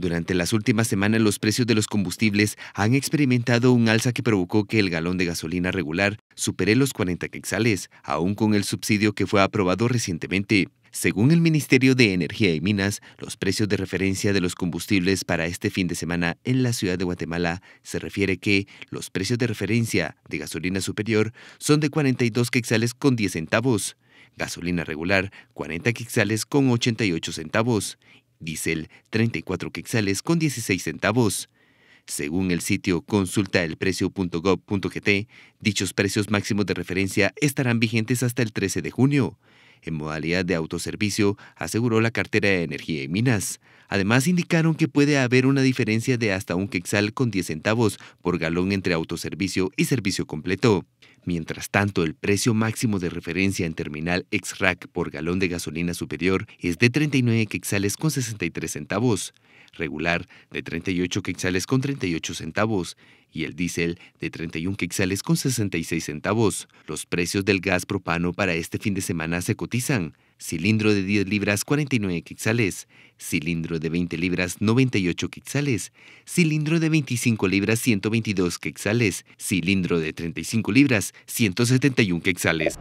Durante las últimas semanas los precios de los combustibles han experimentado un alza que provocó que el galón de gasolina regular supere los 40 quexales, aún con el subsidio que fue aprobado recientemente. Según el Ministerio de Energía y Minas, los precios de referencia de los combustibles para este fin de semana en la ciudad de Guatemala se refiere que los precios de referencia de gasolina superior son de 42 quexales con 10 centavos, gasolina regular 40 quexales con 88 centavos Diesel, 34 quetzales con 16 centavos. Según el sitio consultaelprecio.gov.gt, dichos precios máximos de referencia estarán vigentes hasta el 13 de junio en modalidad de autoservicio, aseguró la cartera de Energía y Minas. Además, indicaron que puede haber una diferencia de hasta un quexal con 10 centavos por galón entre autoservicio y servicio completo. Mientras tanto, el precio máximo de referencia en terminal x por galón de gasolina superior es de 39 quetzales con 63 centavos, regular de 38 quetzales con 38 centavos y el diésel de 31 quixales con 66 centavos. Los precios del gas propano para este fin de semana se cotizan. Cilindro de 10 libras 49 quetzales, cilindro de 20 libras 98 quetzales, cilindro de 25 libras 122 quetzales, cilindro de 35 libras 171 quetzales.